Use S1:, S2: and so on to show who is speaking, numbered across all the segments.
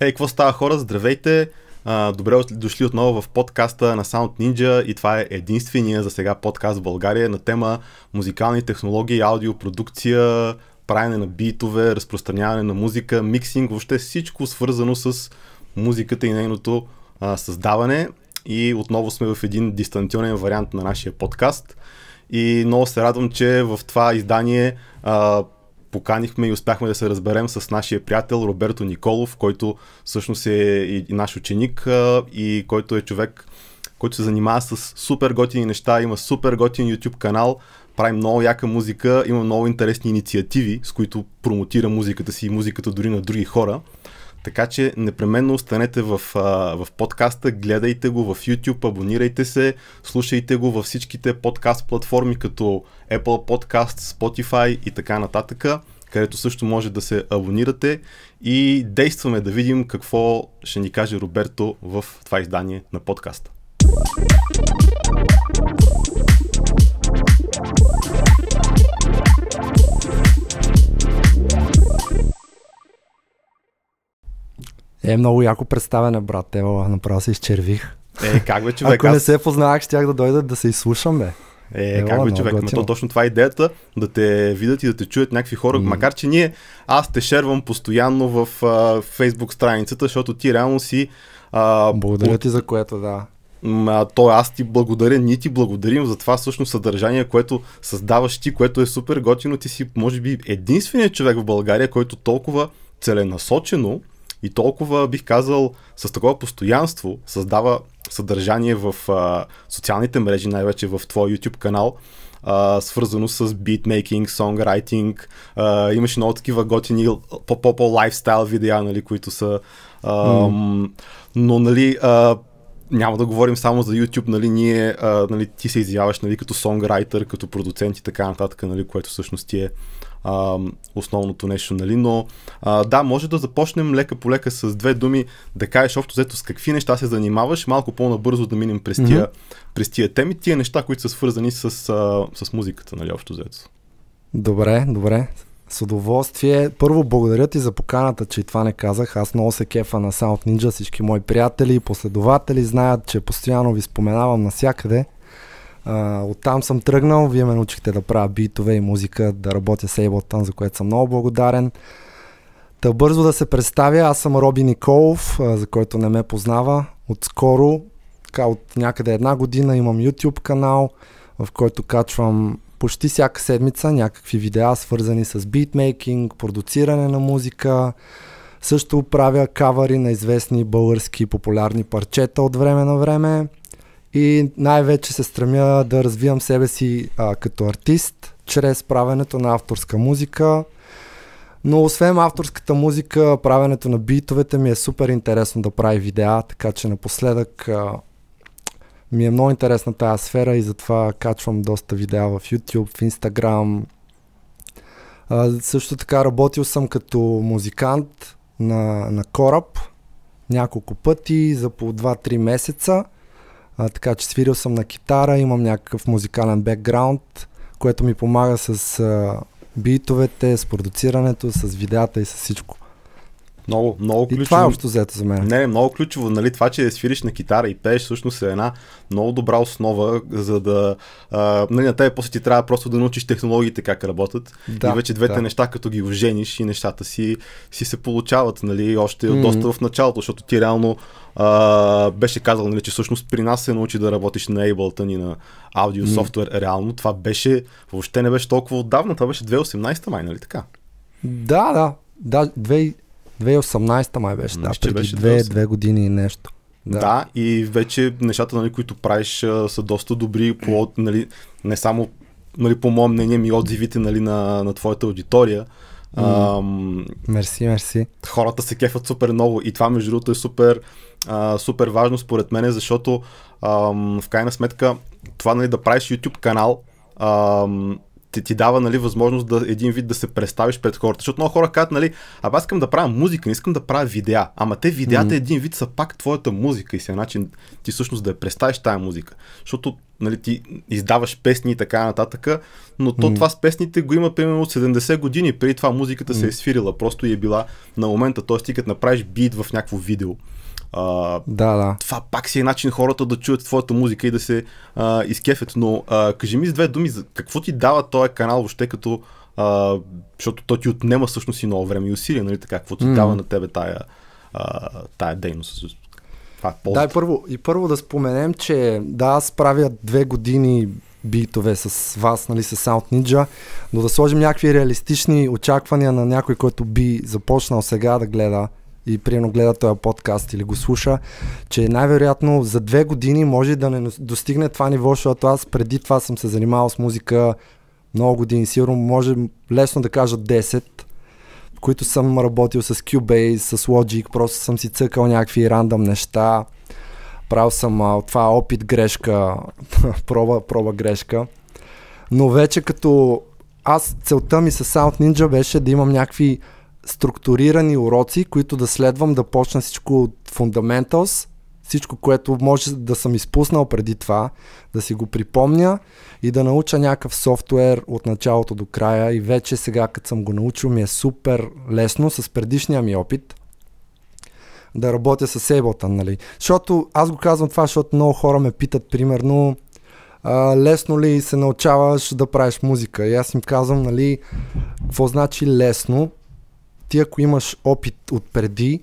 S1: Ей, какво става хора? Здравейте! А, добре дошли отново в подкаста на Sound Ninja и това е единствения за сега подкаст в България на тема музикални технологии, аудиопродукция, правене на битове, разпространяване на музика, миксинг, въобще всичко свързано с музиката и нейното а, създаване. И отново сме в един дистанционен вариант на нашия подкаст. И много се радвам, че в това издание а, поканихме и успяхме да се разберем с нашия приятел Роберто Николов, който всъщност е и наш ученик и който е човек, който се занимава с супер готини неща, има супер готин YouTube канал, прави много яка музика, има много интересни инициативи, с които промотира музиката си и музиката дори на други хора. Така че непременно останете в, в подкаста, гледайте го в YouTube, абонирайте се, слушайте го във всичките подкаст платформи като Apple Podcast, Spotify и така нататък, където също може да се абонирате и действаме да видим какво ще ни каже Роберто в това издание на подкаста.
S2: Е, много яко представене, брат. Ева, направо се изчервих. Е, как бе, човек? Ако аз... не се познавах, щях да дойдат да се изслушаме.
S1: Е, е как бе, човек? Ма то точно това е идеята, да те видят и да те чуят някакви хора, mm. макар че ние, аз те шервам постоянно в Facebook страницата, защото ти реално си... А, Благодаря от... ти за което, да. то аз ти благодаря, ние ти благодарим за това всъщност съдържание, което създаваш ти, което е супер готино. Ти си, може би, единственият човек в България, който толкова целенасочено и толкова, бих казал, с такова постоянство създава съдържание в а, социалните мрежи, най-вече в твой YouTube канал, а, свързано с битмейкинг, сонграйтинг. имаш много такива готини по-по-лайфстайл видеа, нали, които са... А, mm. Но, нали, а, няма да говорим само за YouTube, нали, ние, а, нали, ти се изявяваш нали, като сонграйтер, като продуцент и така нататък, нали, което всъщност ти е а, основното нещо, нали? Но а, да, може да започнем лека по лека с две думи, да кажеш общо взето с какви неща се занимаваш, малко по-набързо да минем през тия, mm-hmm. през тия теми, тия неща, които са свързани с, а, с музиката, нали, общо взето.
S2: Добре, добре. С удоволствие. Първо благодаря ти за поканата, че и това не казах. Аз много се кефа на Sound Ninja. Всички мои приятели и последователи знаят, че постоянно ви споменавам насякъде оттам съм тръгнал, вие ме научихте да правя битове и музика, да работя с Ableton, за което съм много благодарен. Та бързо да се представя, аз съм Роби Николов, за който не ме познава. Отскоро, така от някъде една година имам YouTube канал, в който качвам почти всяка седмица някакви видеа, свързани с битмейкинг, продуциране на музика. Също правя кавари на известни български популярни парчета от време на време и най-вече се стремя да развивам себе си а, като артист чрез правенето на авторска музика. Но освен авторската музика, правенето на битовете ми е супер интересно да прави видеа, така че напоследък а, ми е много интересна тази сфера и затова качвам доста видеа в YouTube, в Instagram. А, също така работил съм като музикант на, на кораб няколко пъти за по 2-3 месеца. А, така че свирил съм на китара, имам някакъв музикален бекграунд, което ми помага с а, битовете, с продуцирането, с видеята и с всичко.
S1: Много, много ключово. това е общо взето за мен. Не, много ключово, нали, това, че свириш на китара и пееш, всъщност е една много добра основа, за да... А, нали, на тебе после ти трябва просто да научиш технологиите как работят. Да, и вече двете да. неща, като ги ожениш и нещата си, си се получават, нали, още mm-hmm. доста в началото, защото ти реално а, беше казал, нали, че всъщност при нас се научи да работиш на Ableton и на аудио софтуер. Mm-hmm. Реално това беше, въобще не беше толкова отдавна, това беше 2018
S2: май, нали така? Да, да. Да, 2018 май беше, да, значи преди беше две, две години и нещо. Да.
S1: да, и вече нещата, нали, които правиш, са доста добри, по, нали, не само нали, по мое мнение ми отзивите нали, на, на твоята аудитория. Mm.
S2: мерси, мерси.
S1: Хората се кефат супер много и това между другото е супер, а, супер важно според мен, защото а, в крайна сметка това нали, да правиш YouTube канал а, ти, ти дава нали, възможност да, един вид да се представиш пред хората. Защото много хора казват, нали, а аз искам да правя музика, не искам да правя видеа. Ама те видеята mm-hmm. един вид са пак твоята музика и се начин ти всъщност да я представиш тая музика. Защото нали, ти издаваш песни и така нататък, но то mm. това с песните го има примерно от 70 години, преди това музиката mm. се е свирила, просто и е била на момента, т.е. ти като направиш бит в някакво видео, а, да, да. Това пак си е начин хората да чуят твоята музика и да се а, изкефят. Но а, кажи ми с две думи, какво ти дава този канал въобще като... А, защото той ти отнема всъщност и много време и усилия, нали така? Какво ти mm. дава на тебе тая, а, тая дейност?
S2: Това е Да, и първо, и първо да споменем, че да, аз правя две години битове с вас, нали, с Sound Ninja, но да сложим някакви реалистични очаквания на някой, който би започнал сега да гледа и приедно, гледа този подкаст или го слуша, че най-вероятно за две години може да не достигне това ниво, защото аз преди това съм се занимавал с музика много години, сигурно може лесно да кажа 10, които съм работил с Cubase, с Logic, просто съм си цъкал някакви рандъм неща, правил съм а, това опит, грешка, проба, проба, грешка. Но вече като аз целта ми с Sound Ninja беше да имам някакви структурирани уроци, които да следвам, да почна всичко от фундаменталс, всичко, което може да съм изпуснал преди това, да си го припомня и да науча някакъв софтуер от началото до края и вече сега, като съм го научил, ми е супер лесно с предишния ми опит да работя с Ableton, нали. Защото аз го казвам това, защото много хора ме питат, примерно, а, лесно ли се научаваш да правиш музика? И аз им казвам, нали, какво значи лесно? ти ако имаш опит от преди,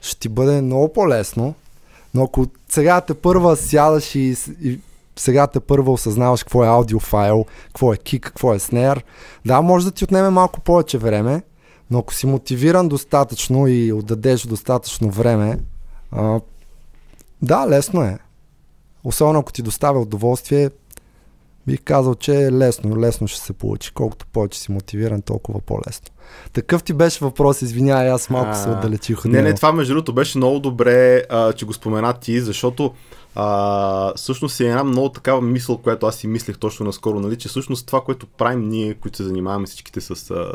S2: ще ти бъде много по-лесно. Но ако сега те първа сядаш и, и сега те първа осъзнаваш какво е аудиофайл, какво е кик, какво е снер, да, може да ти отнеме малко повече време, но ако си мотивиран достатъчно и отдадеш достатъчно време, а, да, лесно е. Особено ако ти доставя удоволствие, бих казал, че е лесно, лесно ще се получи. Колкото повече си мотивиран, толкова по-лесно. Такъв ти беше въпрос, извинявай, аз малко а, се отдалечих от Не, него. не, това
S1: между другото беше много добре, а, че го спомена ти, защото а, всъщност е една много такава мисъл, която аз си мислех точно наскоро, нали, че всъщност това, което правим ние, които се занимаваме всичките с а,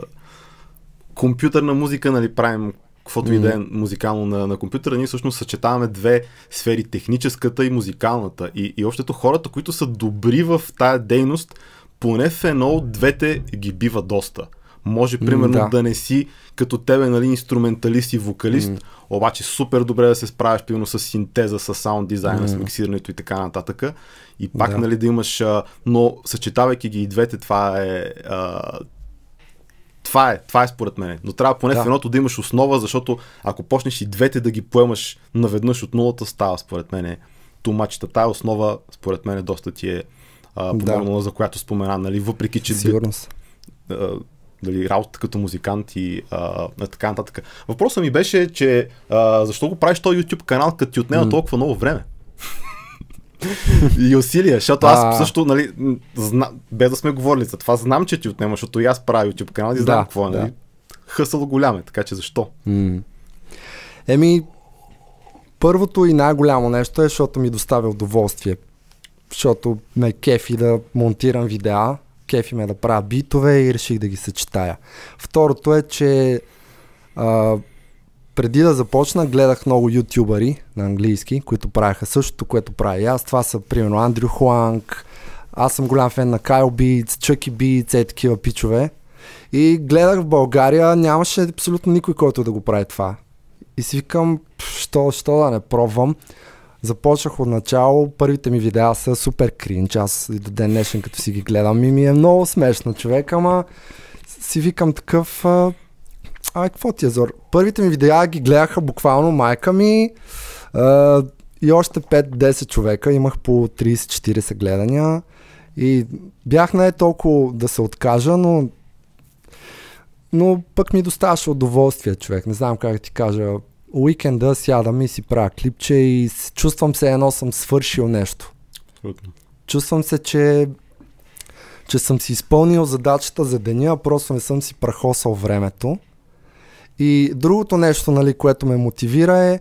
S1: компютърна музика, нали, правим каквото mm-hmm. и да е музикално на, на компютъра, ние всъщност съчетаваме две сфери, техническата и музикалната. И, и общото хората, които са добри в тая дейност, поне в едно от двете ги бива доста. Може, примерно, mm, да. да не си като тебе, нали, инструменталист и вокалист, mm. обаче супер добре да се справиш, примерно, с синтеза, с саунд дизайна, mm. с миксирането и така нататък. И пак, да. нали, да имаш, но съчетавайки ги и двете, това е това е, това е според мен. Но трябва поне да. в едното да имаш основа, защото ако почнеш и двете да ги поемаш наведнъж от нулата, става според мен тумачета. Тая основа, според мен, доста ти е помогнала, да. за която спомена, нали, въпреки че... Сигурност. Би, а, дали, работата като музикант и а, е, така нататък. Въпросът ми беше, че а, защо го правиш този YouTube канал, като ти отнема mm. толкова много време? и усилия, защото аз също, нали, зна... без да сме говорили за това, знам, че ти отнема, защото и аз правя YouTube канал и знам да, какво е, нали?
S2: Да. Хъсъл голям е, така че защо? М- Еми, първото и най-голямо нещо е, защото ми доставя удоволствие. Защото ме е кефи да монтирам видеа, кефи ме да правя битове и реших да ги съчетая. Второто е, че а, преди да започна, гледах много ютубъри на английски, които правяха същото, което правя и аз. Това са, примерно, Андрю Хуанг, аз съм голям фен на Кайл Биц, Чъки Биц, е такива пичове. И гледах в България, нямаше абсолютно никой, който да го прави това. И си викам, що, що да не пробвам. Започнах от начало, първите ми видеа са супер кринч, аз и до ден днешен като си ги гледам и ми е много смешно човек, ама си викам такъв, а какво ти е зор? Първите ми видеа ги гледаха буквално майка ми а, и още 5-10 човека. Имах по 30-40 гледания и бях не толкова да се откажа, но но пък ми доставаше удоволствие човек. Не знам как ти кажа. Уикенда сядам и си правя клипче и чувствам се едно съм свършил нещо. Абсолютно. Чувствам се, че че съм си изпълнил задачата за деня, просто не съм си прахосал времето. И другото нещо, нали, което ме мотивира е,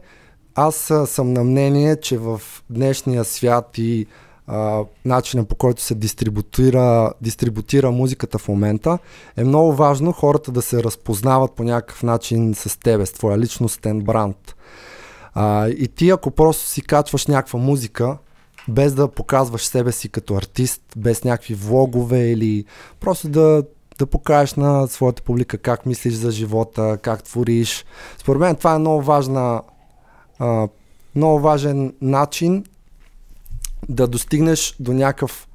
S2: аз съм на мнение, че в днешния свят и а, начина по който се дистрибутира, дистрибутира музиката в момента, е много важно хората да се разпознават по някакъв начин с тебе, с твоя личностен бранд. А, и ти ако просто си качваш някаква музика, без да показваш себе си като артист, без някакви влогове или просто да да покажеш на своята публика как мислиш за живота, как твориш. Според мен това е много важна а, много важен начин да достигнеш до някакъв,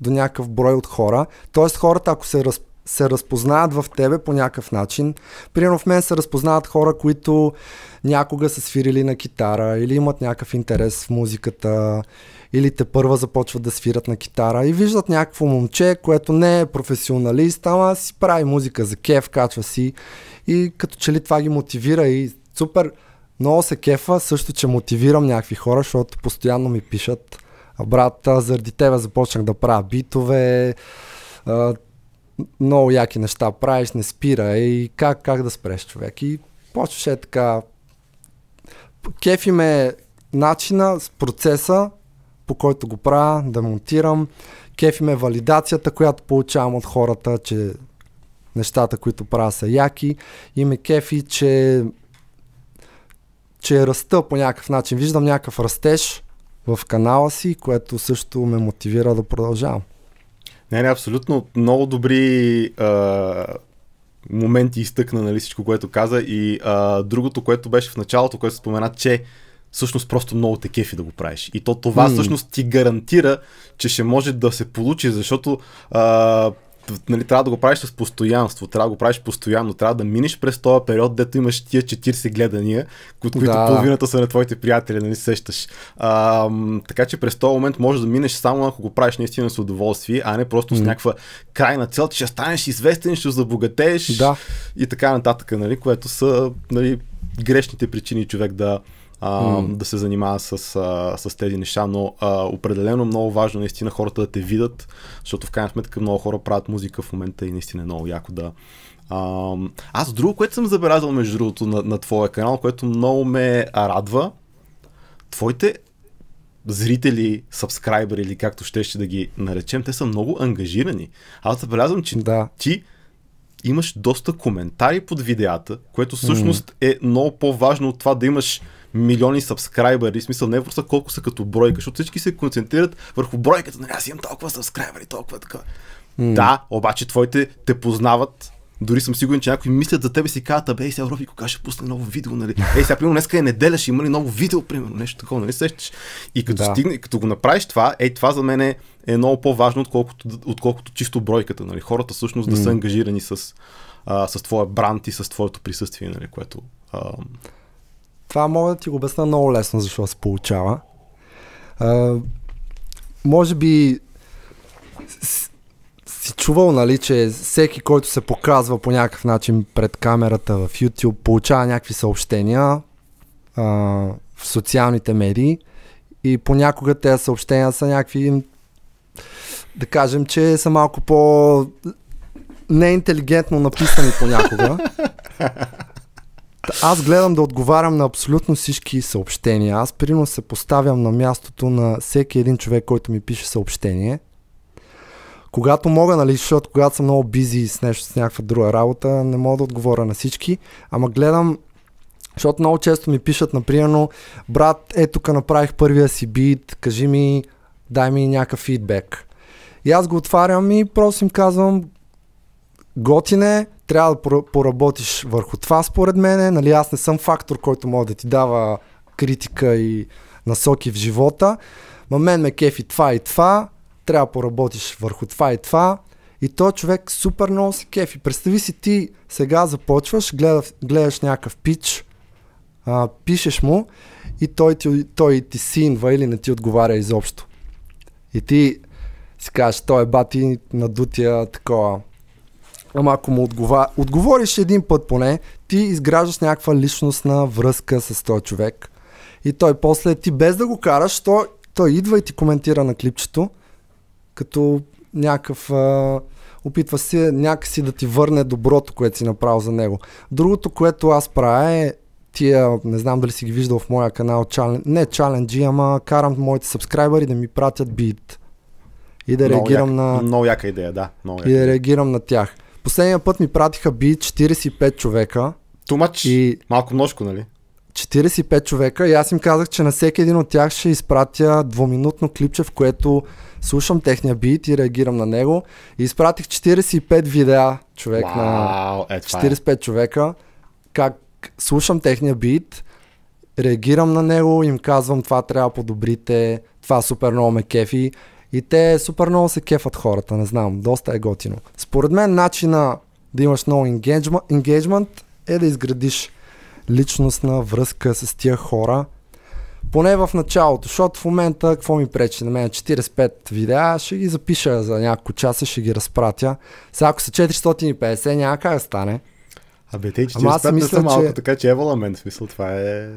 S2: до някакъв брой от хора. Тоест хората, ако се, раз, се разпознаят в тебе по някакъв начин, примерно в мен се разпознават хора, които някога са свирили на китара или имат някакъв интерес в музиката или те първа започват да свират на китара и виждат някакво момче, което не е професионалист, ама си прави музика за кеф, качва си и като че ли това ги мотивира и супер много се кефа, също че мотивирам някакви хора, защото постоянно ми пишат брат, заради тебе започнах да правя битове, много яки неща правиш, не спира и как, как да спреш човек. И почваше така, кефи ме начина, с процеса, по който го правя, да монтирам. Кефи ме валидацията, която получавам от хората, че нещата, които правя са яки. И ме кефи, че, че ръста по някакъв начин. Виждам някакъв растеж в канала си, което също ме мотивира да продължавам.
S1: Не, не, абсолютно. Много добри а, моменти изтъкна, нали, всичко, което каза. И а, другото, което беше в началото, което спомена, че всъщност просто много те кефи да го правиш. И то това mm. всъщност ти гарантира, че ще може да се получи, защото а, нали, трябва да го правиш с постоянство, трябва да го правиш постоянно, трябва да минеш през този период, дето имаш тия 40 гледания, от които да. половината са на твоите приятели, нали сещаш. А, така че през този момент можеш да минеш само ако го правиш наистина с удоволствие, а не просто mm. с някаква крайна цел, че ще станеш известен, ще забогатееш да. и така нататък, нали, което са нали, грешните причини човек да, а, mm. да се занимава с, а, с тези неща, но а, определено много важно наистина хората да те видят, защото в крайна сметка много хора правят музика в момента и наистина е много яко да, аз друго, което съм забелязал между другото на, на твоя канал, което много ме радва, твоите зрители, сабскрайбери или както ще ще да ги наречем, те са много ангажирани. Аз забелязвам, че да. ти имаш доста коментари под видеята, което всъщност mm. е много по-важно от това да имаш милиони сабскрайбери, в смисъл не е просто колко са като бройка, защото всички се концентрират върху бройката, нали аз имам толкова сабскрайбери, толкова така. Mm. Да, обаче твоите те познават дори съм сигурен, че някои мислят за тебе си казват, бе, сега Роби, кога ще пусне ново видео, нали? Ей, сега, примерно, днеска е неделя, ще има ли ново видео, примерно, нещо такова, нали сещаш? И като, да. стигне, като го направиш това, ей, това за мен е, е много по-важно, отколкото, отколкото чисто бройката, нали? Хората всъщност да са ангажирани с,
S2: а, с твоя бранд и с твоето присъствие, нали? Което а, това мога да ти го обясна много лесно, защо се получава. А, може би си, чувал, нали, че всеки, който се показва по някакъв начин пред камерата в YouTube, получава някакви съобщения а, в социалните медии и понякога тези съобщения са някакви да кажем, че са малко по неинтелигентно написани понякога. Аз гледам да отговарям на абсолютно всички съобщения. Аз примерно се поставям на мястото на всеки един човек, който ми пише съобщение. Когато мога, нали, защото когато съм много бизи с нещо, с някаква друга работа, не мога да отговоря на всички, ама гледам защото много често ми пишат, например, брат, е тук направих първия си бит, кажи ми, дай ми някакъв фидбек. И аз го отварям и просто им казвам готине, трябва да поработиш върху това според мене. Нали, аз не съм фактор, който може да ти дава критика и насоки в живота. Ма мен ме кефи това и това, трябва да поработиш върху това и това. И то човек супер много се кефи. Представи си ти сега започваш, гледаш, гледаш някакъв пич, а, пишеш му и той ти, той ти синва или не ти отговаря изобщо. И ти си кажеш, той е бати на дутия такова Ама ако му отгова... отговориш един път поне, ти изграждаш някаква личностна връзка с този човек. И той после, ти без да го караш, той, той идва и ти коментира на клипчето, като някакъв... А, опитва се някакси да ти върне доброто, което си направил за него. Другото, което аз правя е тия, не знам дали си ги виждал в моя канал, не чаленджи, ама карам моите сабскрайбъри да ми пратят бит. И да много реагирам яка, на... Много
S1: яка идея, да. Много яка. И да
S2: реагирам на тях. Последния път ми пратиха би 45 човека. Тумач? И... Малко множко, нали? 45 човека и аз им казах, че на всеки един от тях ще изпратя двуминутно клипче, в което слушам техния бит и реагирам на него. И изпратих 45 видеа човек wow, на 45 е. е. човека, как слушам техния бит, реагирам на него, им казвам това трябва подобрите, това супер много ме кефи и те супер много се кефат хората, не знам, доста е готино. Според мен начина да имаш много енгейджмент е да изградиш личностна връзка с тия хора, поне в началото, защото в момента какво ми пречи на мен 45 видеа, ще ги запиша за няколко часа, ще ги разпратя. Сега ако са 450, няма как да стане. Абе, те 45 Ама мисля, не са че... малко, така
S1: че е валамент, смисъл, това е...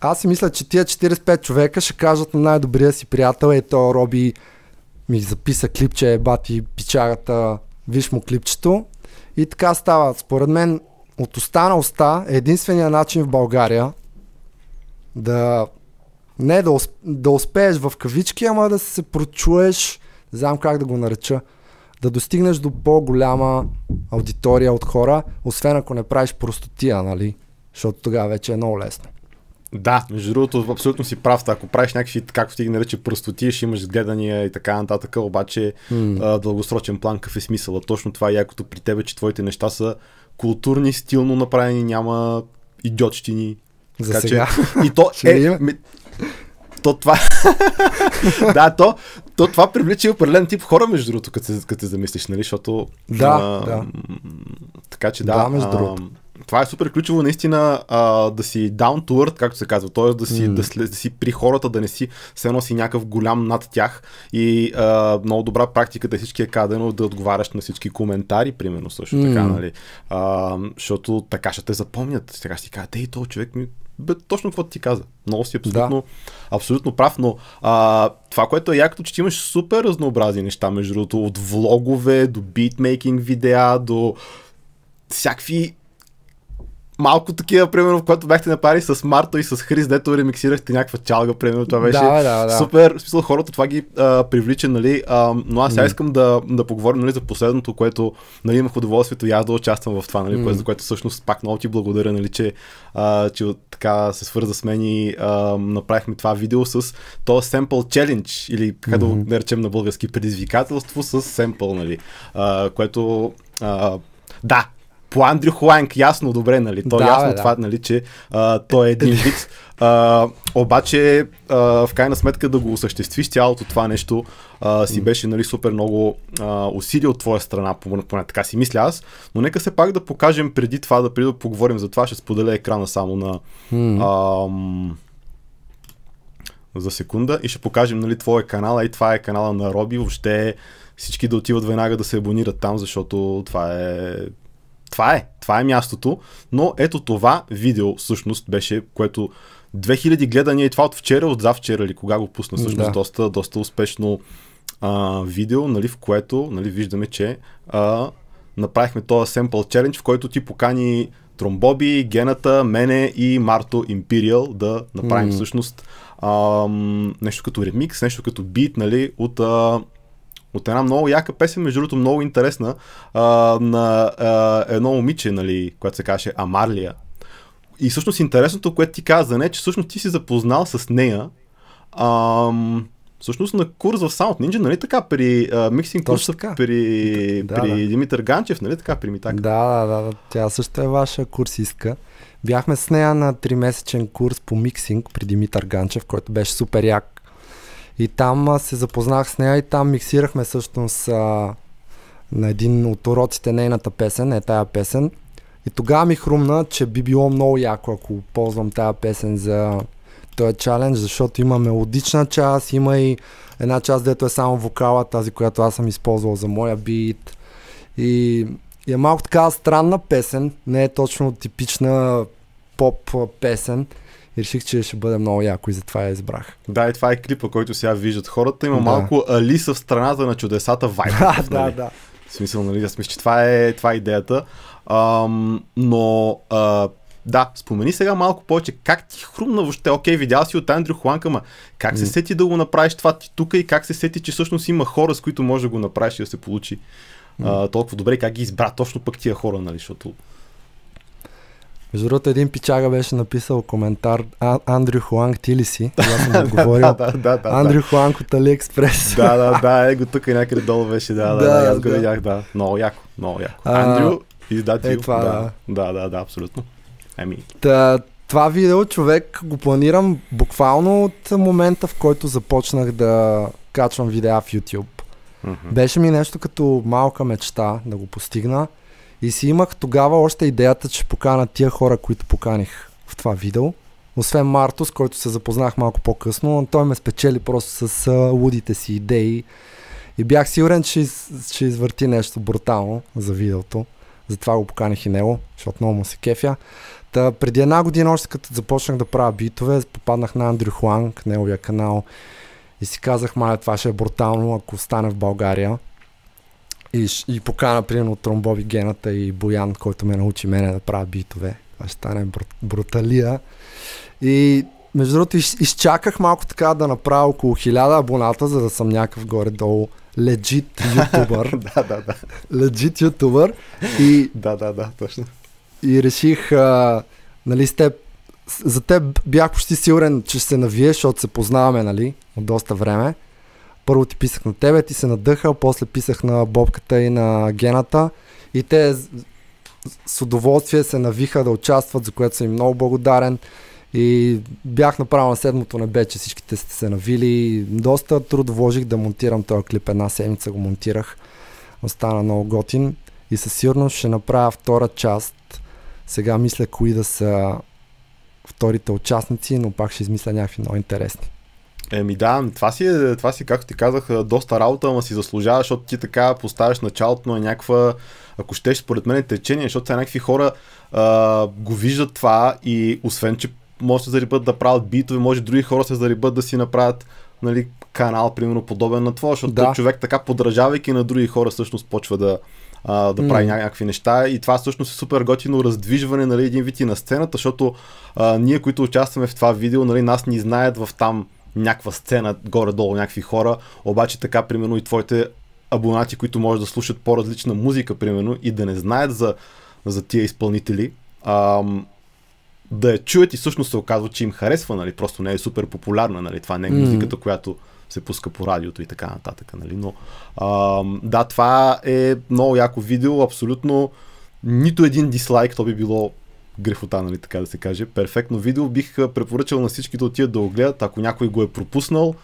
S2: Аз си мисля, че тия 45 човека ще кажат на най-добрия си приятел, ето Роби, ми записа клипче, бати пичарата, виж му клипчето. И така става. Според мен от уста на уста е единствения начин в България да не да, усп... да успееш в кавички, ама да се прочуеш, не знам как да го нареча, да достигнеш до по-голяма аудитория от хора, освен ако не правиш простотия, нали? Защото тогава вече е много лесно. Да, между
S1: другото, абсолютно си прав. Ако правиш някакви, както ти ги нарича, пръстоти, ще имаш гледания и така нататък, обаче mm. а, дългосрочен план, какъв е смисъла? Точно това е якото при тебе, че твоите неща са културни, стилно направени, няма идиотщини. За така, сега. Че... И то е... Ми... То това... да, то, то това привлича и определен тип хора, между другото, като се, замислиш, нали? Защото... Да, а, да. Така че да. Да, между другото. А, това е супер ключово наистина а, да си down to earth, както се казва, т.е. Да, си, mm. да, да си при хората, да не си се носи някакъв голям над тях и а, много добра практика да е всички е кадено да отговаряш на всички коментари, примерно също mm. така, нали? А, защото така ще те запомнят, Сега ще ти кажат, ей, този човек ми бе, точно какво ти каза. Много си абсолютно, да. абсолютно прав, но а, това, което е якото, че ти имаш супер разнообразни неща, между другото, от влогове до битмейкинг видеа, до всякакви малко такива, примерно, в което бяхте направили с Марто и с Хрис, дето ремиксирахте някаква чалга, примерно, това беше да, да, да. супер. В смисъл, хората това ги а, привлича, нали? А, но аз сега mm. искам да, да поговорим, нали, за последното, което, нали, имах удоволствието и аз да участвам в това, нали, mm. което, за което всъщност пак много ти благодаря, нали, че, а, че от, така се свърза с мен и а, направихме това видео с то Sample Challenge, или така mm-hmm. да наречем на български предизвикателство с Sample, нали, а, което а, да, по Андрю Хуанг, ясно, добре, нали? То да, ясно бе, това, да. нали, че а, той е един вид. А, обаче, а, в крайна сметка да го осъществиш цялото това нещо а, си беше нали, супер много а, усилие от твоя страна, поне така си мисля аз. Но нека се пак да покажем преди това, да преди да поговорим за това, ще споделя екрана само на... Ам, за секунда и ще покажем нали, твоя канал, и това е канала на Роби, въобще всички да отиват веднага да се абонират там, защото това е това е, това е мястото, но ето това видео всъщност беше, което 2000 гледания и това от вчера, от завчера или кога го пусна всъщност, да. доста, доста успешно а, видео, нали, в което нали, виждаме, че а, направихме този sample challenge, в който ти покани Тромбоби, Гената, мене и Марто Империал да направим mm. всъщност а, нещо като ремикс, нещо като бит, нали, от а, от една много яка песен, между другото много интересна, а, на а, едно момиче, нали, което се каже Амарлия. И всъщност интересното, което ти каза не, че всъщност ти си запознал с нея, а, всъщност на курс в Sound Ninja, нали така,
S2: при миксинг курса така. при, да, при да. Димитър Ганчев, нали така, при Митак. Да, да, да, тя също е ваша курсистка. Бяхме с нея на тримесечен курс по миксинг при Димитър Ганчев, който беше супер як и там а, се запознах с нея и там миксирахме всъщност а, на един от уроците нейната песен, е тая песен. И тогава ми хрумна, че би било много яко, ако ползвам тая песен за този чалендж, защото има мелодична част, има и една част, дето е само вокала, тази, която аз съм използвал за моя бит. И, и е малко така странна песен, не е точно типична поп песен и реших, че ще бъде много яко и затова я избрах.
S1: Да, и това е клипа, който сега виждат хората. Има да. малко Алиса в страната на чудесата вайб. да, нали? да, да. В смисъл, нали? Аз мисля, че това е, това е идеята. Ам, но а, да, спомени сега малко повече. Как ти хрумна въобще? Окей, видял си от Андрю Хуанка, ма как се сети да го направиш това ти тук и как се сети, че всъщност има хора, с които може да го направиш и да се получи а, толкова добре, как ги избра точно пък тия хора, нали? Защото
S2: между другото, един пичага беше написал коментар Андрю Хуанг, ти ли си? Когато му говорил. да, да, да, Андрю Хуанг от Алиекспрес. да,
S1: да, да, е го тук и някъде долу беше, да, да, да, да аз го да. видях, да. Много яко, много яко. А, Андрю, издател. Е, това, да. да, да, да, абсолютно. Ами.
S2: Та, това видео човек го планирам буквално от момента, в който започнах да качвам видеа в YouTube. Mm-hmm. Беше ми нещо като малка мечта да го постигна. И си имах тогава още идеята, че покана тия хора, които поканих в това видео. Освен Марто, с който се запознах малко по-късно, той ме спечели просто с лудите си идеи. И бях сигурен, че, че извърти нещо брутално за видеото. Затова го поканих и него, защото много му се кефя. Та, преди една година, още като започнах да правя битове, попаднах на Андрю Хуанг, неговия канал. И си казах, мая, това ще е брутално, ако стане в България. И, и покана, примерно, тромбови гената и Боян, който ме научи мене да правя битове. Това ще стане бру, бруталия. И между другото, из, изчаках малко така да направя около 1000 абоната, за да съм някакъв горе-долу легит ютубър. да, да, да. Легит ютубър. И... да, да, да, точно. И реших, а, нали, с теб, за теб бях почти сигурен, че ще се навиеш, защото се познаваме, нали, от доста време. Първо ти писах на тебе, ти се надъхал, после писах на Бобката и на Гената и те с удоволствие се навиха да участват, за което съм им много благодарен. И бях направил на седмото небе, че всичките сте се навили. Доста труд вложих да монтирам този клип. Една седмица го монтирах. Остана много готин. И със сигурност ще направя втора част. Сега мисля кои да са вторите участници, но пак ще измисля някакви много интересни.
S1: Еми да, това си, е, това си, както ти казах, е, доста работа, ама си заслужава, защото ти така поставяш началото на някаква, ако щеш, според мен е течение, защото са някакви хора а, го виждат това и освен, че може да се зарибат да правят битове, може други хора се зарибат да си направят нали, канал, примерно, подобен на това, защото да. човек така подражавайки на други хора всъщност почва да, а, да прави mm. някакви неща и това всъщност е супер готино раздвижване нали, един вид и на сцената, защото а, ние, които участваме в това видео, нали, нас ни знаят в там някаква сцена, горе-долу някакви хора, обаче така, примерно, и твоите абонати, които може да слушат по-различна музика, примерно, и да не знаят за, за тия изпълнители, ам, да я чуят и всъщност се оказва, че им харесва, нали, просто не е супер популярна, нали, това не е музиката, mm. която се пуска по радиото и така нататък, нали, но ам, да, това е много яко видео, абсолютно нито един дислайк, то би било грифота, нали така да се каже. Перфектно видео. Бих препоръчал на всички да отидат да го гледат, ако някой го е пропуснал.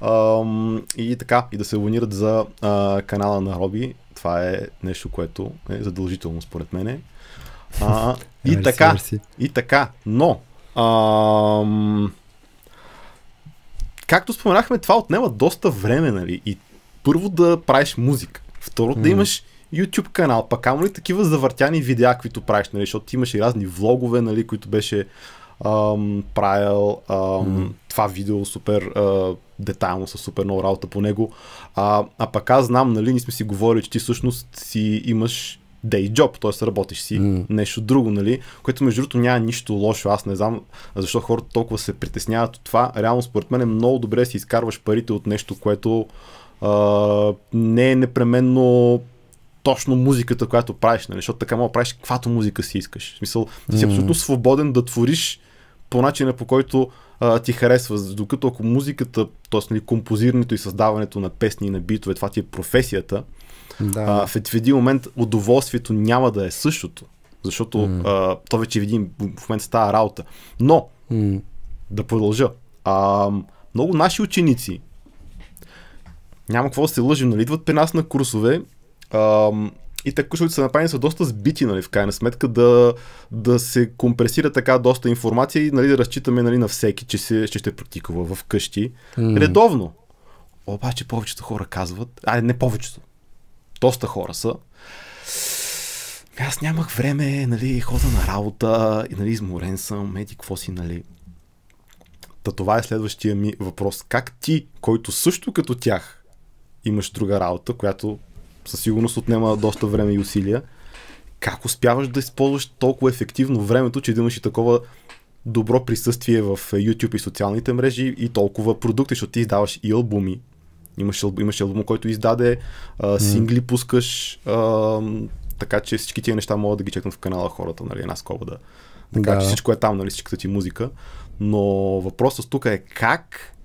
S1: Ам, и така, и да се абонират за а, канала на Роби. Това е нещо, което е задължително според мене. А, и така, и така, но ам, както споменахме, това отнема доста време, нали? И първо да правиш музика, второ да имаш YouTube канал, пък камо ли такива завъртяни видеа, които правиш, нали, защото ти и разни влогове, нали, които беше ам, правил ам, mm. това видео супер а, детайлно, с супер много работа по него. А, а пък аз знам, нали, ние сме си говорили, че ти всъщност си имаш day job, т.е. работиш си mm. нещо друго, нали, което между другото няма нищо лошо, аз не знам защо хората толкова се притесняват от това. Реално според мен е много добре да си изкарваш парите от нещо, което а, не е непременно точно музиката, която правиш, нали? защото така мога да правиш каквато музика си искаш. В смисъл, ти си mm. абсолютно свободен да твориш по начина по който а, ти харесва. Докато ако музиката, т.е. Нали, композирането и създаването на песни и на битове, това ти е професията, да. а, в един момент удоволствието няма да е същото. Защото mm. а, то вече видим е в момента става работа. Но, mm. да продължа. А, много наши ученици, няма какво да се лъжим, нали, идват при нас на курсове и те кушовете са направени са доста сбити, нали, в крайна сметка, да, да се компресира така доста информация и нали, да разчитаме нали, на всеки, че, се, ще, ще практикува вкъщи. Mm. Редовно. Обаче повечето хора казват, а не повечето, доста хора са, аз нямах време, нали, хода на работа, и, нали, изморен съм, еди, какво си, нали. Та това е следващия ми въпрос. Как ти, който също като тях имаш друга работа, която със сигурност отнема доста време и усилия. Как успяваш да използваш толкова ефективно времето, че да имаш и такова добро присъствие в YouTube и социалните мрежи и толкова продукти, защото ти издаваш и албуми. Имаш, имаш албум, който издаде, а, сингли пускаш, а, така че всички тия неща могат да ги чекнат в канала хората, нали, една скоба да. Така да. че всичко е там, нали, всичката ти музика. Но въпросът тук е как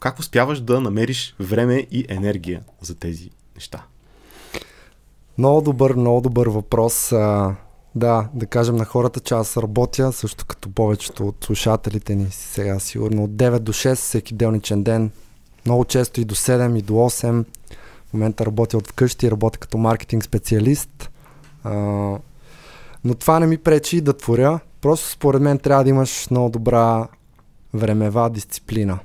S1: как успяваш да намериш време и енергия за тези неща?
S2: Много добър, много добър въпрос. да, да кажем на хората, че аз работя, също като повечето от слушателите ни сега, сигурно от 9 до 6 всеки делничен ден. Много често и до 7, и до 8. В момента работя от вкъщи, работя като маркетинг специалист. но това не ми пречи да творя. Просто според мен трябва да имаш много добра времева дисциплина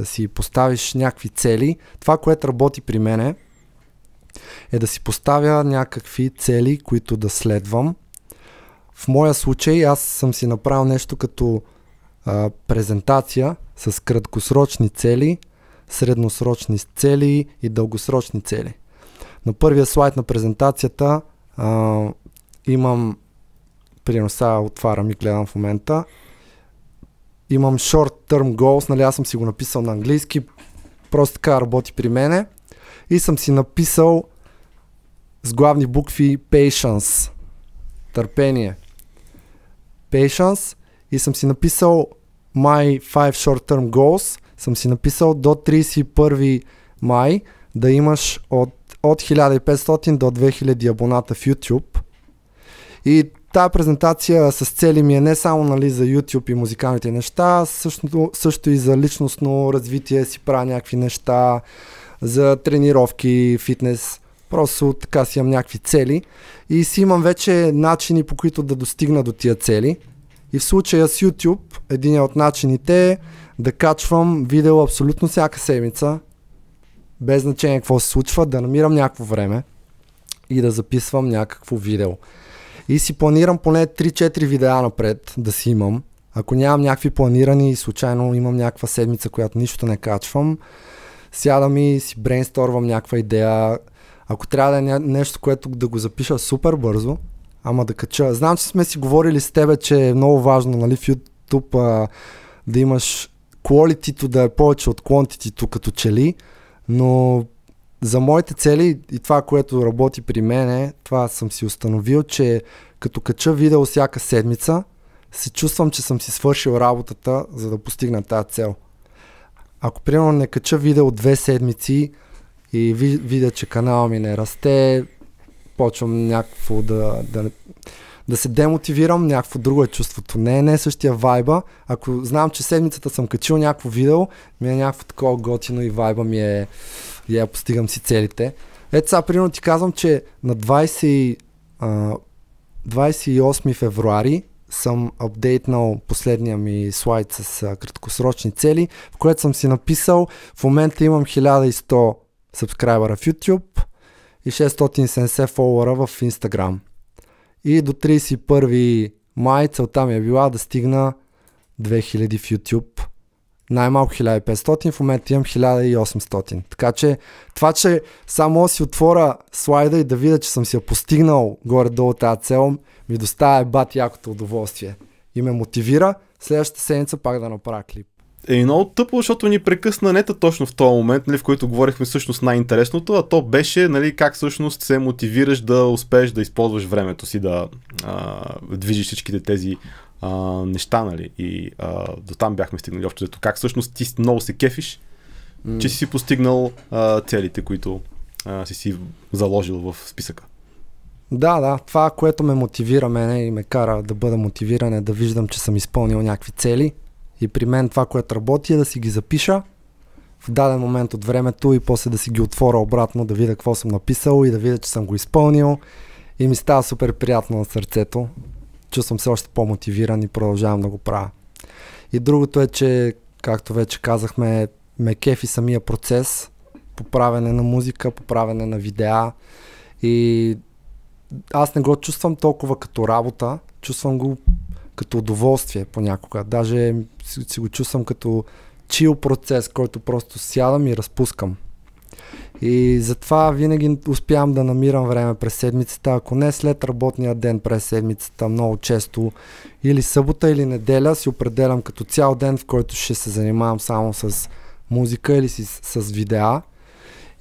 S2: да си поставиш някакви цели. Това, което работи при мене, е да си поставя някакви цели, които да следвам. В моя случай аз съм си направил нещо като а, презентация с краткосрочни цели, средносрочни цели и дългосрочни цели. На първия слайд на презентацията а, имам, примерно сега отварям и гледам в момента, имам short term goals, нали аз съм си го написал на английски, просто така работи при мене. И съм си написал с главни букви patience, търпение. Patience и съм си написал my 5 short term goals, съм си написал до 31 май да имаш от, от 1500 до 2000 абоната в YouTube. И тая презентация с цели ми е не само нали, за YouTube и музикалните неща, също, също и за личностно развитие си правя някакви неща, за тренировки, фитнес. Просто така си имам някакви цели и си имам вече начини по които да достигна до тия цели. И в случая с YouTube, един от начините е да качвам видео абсолютно всяка седмица, без значение какво се случва, да намирам някакво време и да записвам някакво видео. И си планирам поне 3-4 видеа напред да си имам. Ако нямам някакви планирани и случайно имам някаква седмица, която нищо не качвам, сядам и си брейнсторвам някаква идея. Ако трябва да е нещо, което да го запиша супер бързо, ама да кача. Знам, че сме си говорили с тебе, че е много важно нали, в YouTube а, да имаш quality да е повече от quantity като чели, но за моите цели и това, което работи при мен, това съм си установил, че като кача видео всяка седмица, се чувствам, че съм си свършил работата, за да постигна тази цел. Ако примерно не кача видео две седмици и видя, че канала ми не расте, почвам някакво да, да, да се демотивирам, някакво друго е чувството. Не, е, не е същия вайба. Ако знам, че седмицата съм качил някакво видео, ми е някакво такова готино и вайба ми е и я постигам си целите. Ето сега, примерно ти казвам, че на 20, а, 28 февруари съм апдейтнал последния ми слайд с а, краткосрочни цели, в което съм си написал, в момента имам 1100 сабскрайбера в YouTube и 670 фолуара в Instagram. И до 31 май целта ми е била да стигна 2000 в YouTube най-малко 1500, в момента имам 1800. Така че това, че само си отворя слайда и да видя, че съм си я постигнал горе-долу тази цел, ми доставя бат якото удоволствие. И ме мотивира следващата седмица пак да направя клип.
S1: Е, много тъпо, защото ни прекъсна нета точно в този момент, нали, в който говорихме всъщност най-интересното, а то беше нали, как всъщност се мотивираш да успееш да използваш времето си, да а, движиш всичките тези а, неща, нали? И а, до там бяхме стигнали общо. Дето как всъщност ти много се кефиш, mm. че си постигнал а, целите, които а, си си заложил в списъка.
S2: Да, да, това, което ме мотивира мене и ме кара да бъда мотивиран е да виждам, че съм изпълнил някакви цели. И при мен това, което работи е да си ги запиша в даден момент от времето и после да си ги отворя обратно, да видя какво съм написал и да видя, че съм го изпълнил. И ми става супер приятно на сърцето чувствам се още по-мотивиран и продължавам да го правя. И другото е, че, както вече казахме, ме кефи самия процес по правене на музика, по правене на видеа и аз не го чувствам толкова като работа, чувствам го като удоволствие понякога. Даже си, го чувствам като чил процес, който просто сядам и разпускам. И затова винаги успявам да намирам време през седмицата, ако не след работния ден през седмицата, много често или събота или неделя си определям като цял ден, в който ще се занимавам само с музика или си с, с видеа.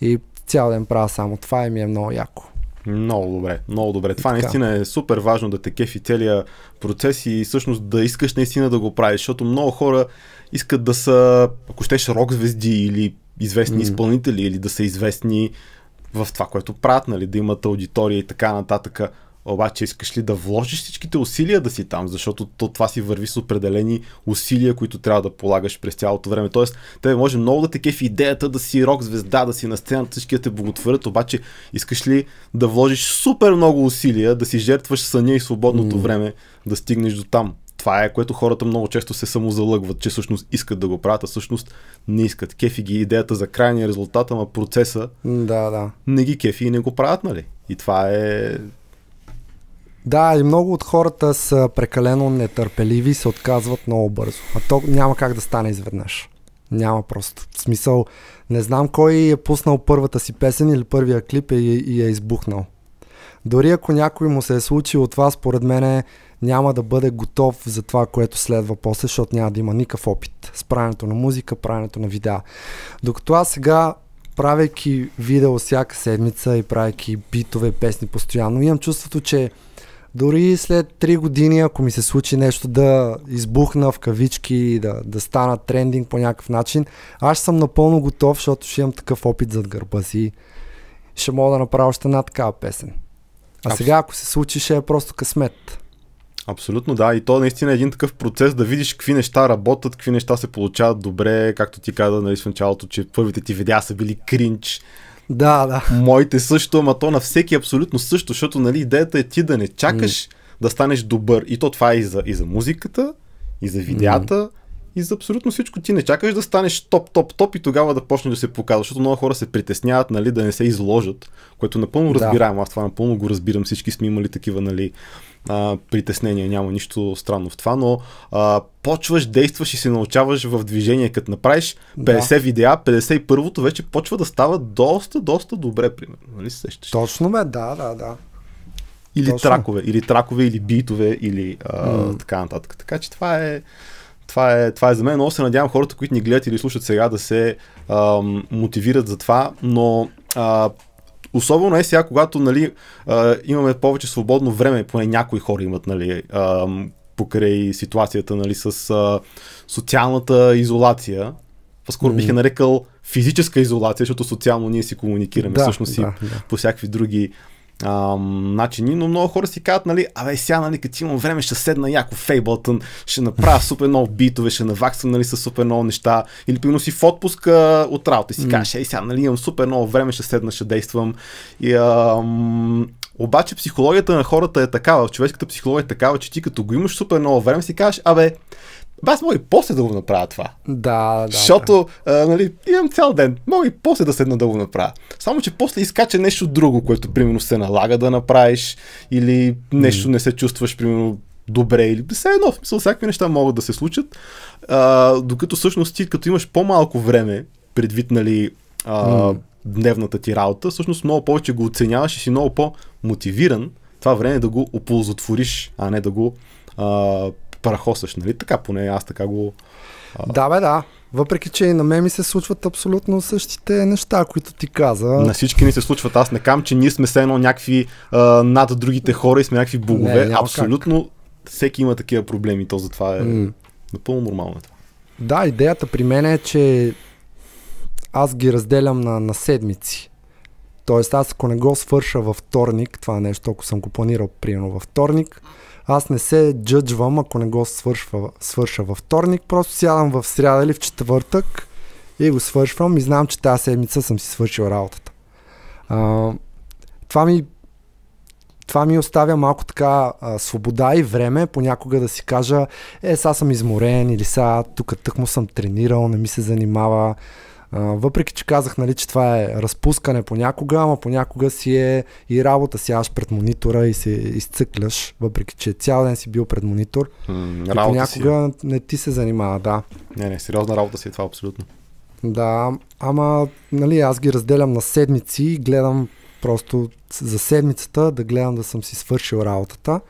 S2: И цял ден правя само това и ми е много яко.
S1: Много добре, много добре. Това така. наистина е супер важно да те кефи целия процес и всъщност да искаш наистина да го правиш, защото много хора искат да са, ако щеш рок звезди или известни mm. изпълнители или да са известни в това, което правят, нали, да имат аудитория и така нататък. Обаче искаш ли да вложиш всичките усилия да си там, защото то това си върви с определени усилия, които трябва да полагаш през цялото време. Тоест, те може много да те кефи идеята да си рок звезда, да си на сцената, всички да те боготворят, обаче искаш ли да вложиш супер много усилия, да си жертваш съня и свободното mm. време да стигнеш до там. Това е което хората много често се самозалъгват, че всъщност искат да го правят, а всъщност не искат. Кефи ги идеята за крайния резултат, ама процеса
S2: да, да. не ги
S1: кефи и не го правят, нали?
S2: И това е да, и много от хората са прекалено нетърпеливи и се отказват много бързо. А то няма как да стане изведнъж. Няма просто. В смисъл, не знам кой е пуснал първата си песен или първия клип и, и е избухнал. Дори ако някой му се е случило това, според мен е няма да бъде готов за това, което следва после, защото няма да има никакъв опит с правенето на музика, правенето на видеа. Докато аз сега правейки видео всяка седмица и правейки битове, песни постоянно, имам чувството, че дори след 3 години, ако ми се случи нещо да избухна в кавички, да, да стана трендинг по някакъв начин, аз съм напълно готов, защото ще имам такъв опит зад гърба си. Ще мога да направя още една такава песен. А Абсолютно. сега, ако се случи, ще е просто късмет.
S1: Абсолютно да, и то е наистина е един такъв процес да видиш какви неща работят, какви неща се получават добре, както ти каза нали, в началото, че първите ти видеа са били кринч. Да, да. Моите също, ама то на всеки е абсолютно също, защото нали, идеята е ти да не чакаш mm. да станеш добър. И то това е и за, и за музиката, и за видеята, mm. и за абсолютно всичко. Ти не чакаш да станеш топ, топ, топ и тогава да почнеш да се показва, защото много хора се притесняват нали, да не се изложат, което напълно разбираем, Да. Аз това напълно го разбирам. Всички сме имали такива нали, а, притеснение, няма нищо странно в това, но а, почваш, действаш и се научаваш в движение, като направиш 50 да. видеа, 51-то вече почва да става доста, доста добре, примерно. Нали сещаш? Точно ме, да, да, да. Или Точно. тракове, или тракове, или битове, или а, mm. така нататък. Така че това е това е, това е за мен. Много се надявам хората, които ни гледат или слушат сега да се а, мотивират за това, но а, Особено е сега, когато нали, а, имаме повече свободно време, поне някои хора имат нали, а, покрай ситуацията нали, с а, социалната изолация. скоро бих е нарекал физическа изолация, защото социално ние си комуникираме да, всъщност да, и да. по всякакви други начини, но много хора си казват, нали, абе сега, нали, като имам време, ще седна яко в Ableton, ще направя супер много битове, ще наваксам, нали, с супер много неща, или примерно си в отпуска от работа и си казваш, кажеш, ей сега, нали, имам супер много време, ще седна, ще действам. И, ам, обаче психологията на хората е такава, човешката психология е такава, че ти като го имаш супер много време си кажеш, абе, аз мога и после да го направя това. Да, да. Защото, да. А, нали, имам цял ден. Мога и после да седна да го направя. Само, че после изкача нещо друго, което, примерно, се налага да направиш или нещо mm. не се чувстваш, примерно, добре или все едно, в смисъл, всякакви неща могат да се случат, а, докато всъщност ти като имаш по-малко време, предвид, нали, а, mm. дневната ти работа, всъщност много повече го оценяваш и си много по-мотивиран това време да го оползотвориш, а не да го а, парахосаш, нали? Така поне аз така го...
S2: А... Да, бе, да. Въпреки, че и на мен ми се случват абсолютно същите неща, които ти каза. На
S1: всички ни се случват. Аз не кам, че ние сме все едно някакви а, над другите хора и сме някакви богове. Не, абсолютно как. всеки има такива проблеми. То затова е mm. напълно нормално.
S2: Да, идеята при мен е, че аз ги разделям на, на седмици. Тоест аз ако не го свърша във вторник, това е нещо, ако съм го планирал примерно във вторник, аз не се джъджвам, ако не го свършва, свърша във вторник, просто сядам в сряда или в четвъртък и го свършвам и знам, че тази седмица съм си свършил работата. А, това ми това ми оставя малко така а, свобода и време понякога да си кажа, е, сега съм изморен или сега тук тъкмо съм тренирал, не ми се занимава въпреки, че казах, нали, че това е разпускане понякога, ама понякога си е и работа, сядаш пред монитора и се изцъкляш, въпреки, че цял ден си бил пред монитор. М, и е. понякога си. не ти се занимава, да. Не, не, сериозна работа си е това абсолютно. Да, ама нали, аз ги разделям на седмици и гледам просто за седмицата да гледам да съм си свършил работата.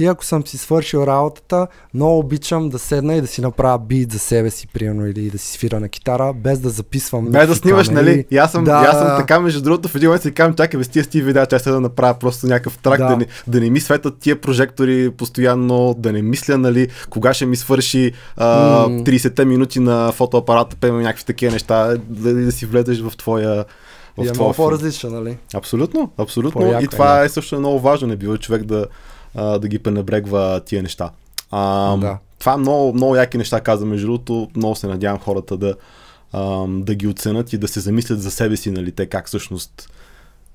S2: И ако съм си свършил работата, много обичам да седна и да си направя бит за себе си, примерно, или да си свира на китара, без да записвам. Без да снимаш, нали? нали? И аз съм, да. аз съм
S1: така, между другото, в един момент си казвам, чакай, без тия сти видеа, че сега да направя просто някакъв трак, да. Да, не, да не ми светят тия прожектори постоянно, да не мисля, нали, кога ще ми свърши а, 30-те минути на фотоапарата, пеме някакви такива неща, да, да си влезеш в твоя в и е много по различно нали? Абсолютно, абсолютно. По-яко, и е, това е, е също много важно, не бива човек да, а, да ги пренебрегва тия неща. А, да. Това много, много яки неща каза, между другото. Много се надявам хората да, а, да ги оценят и да се замислят за себе си, нали, те как всъщност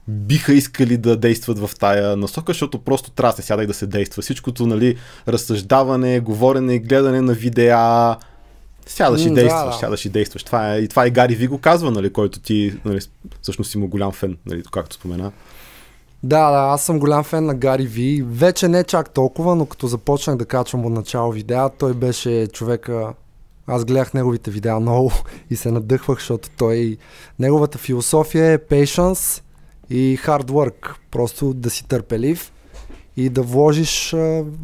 S1: биха искали да действат в тая насока, защото просто трябва да се сяда и да се действа. Всичкото, нали, разсъждаване, говорене, гледане на видеа, сядаш и действаш, да, да. сядаш и действаш. Това е, и това и Гари Ви го казва, нали, който ти, нали, всъщност си му голям фен, нали, както спомена.
S2: Да, да, аз съм голям фен на Гари Ви. Вече не чак толкова, но като започнах да качвам от начало видеа, той беше човека... Аз гледах неговите видеа много и се надъхвах, защото той... Неговата философия е patience и hard work. Просто да си търпелив и да вложиш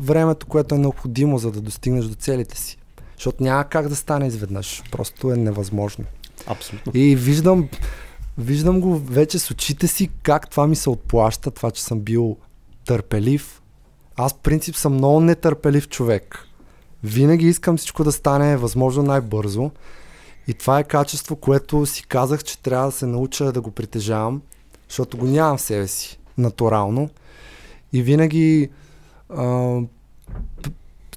S2: времето, което е необходимо, за да достигнеш до целите си. Защото няма как да стане изведнъж. Просто е невъзможно. Абсолютно. И виждам, Виждам го вече с очите си как това ми се отплаща, това, че съм бил търпелив. Аз принцип съм много нетърпелив човек. Винаги искам всичко да стане възможно най-бързо. И това е качество, което си казах, че трябва да се науча да го притежавам, защото го нямам в себе си натурално. И винаги а,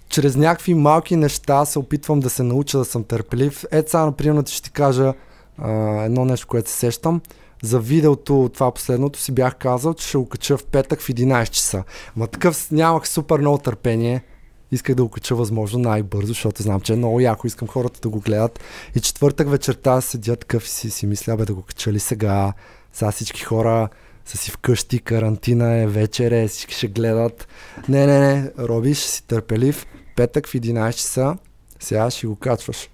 S2: чрез някакви малки неща се опитвам да се науча да съм търпелив. Ето сега, например, ще ти кажа, а, едно нещо, което се сещам. За видеото, това последното, си бях казал, че ще го кача в петък в 11 часа. Ма такъв нямах супер много търпение. Исках да го кача възможно най-бързо, защото знам, че е много яко. Искам хората да го гледат. И четвъртък вечерта седят къв си, си мисля, бе да го кача ли сега. Сега всички хора са си вкъщи, карантина е, вечер е, всички ще гледат. Не, не, не, Роби, ще си търпелив. Петък в 11 часа, сега ще го качваш.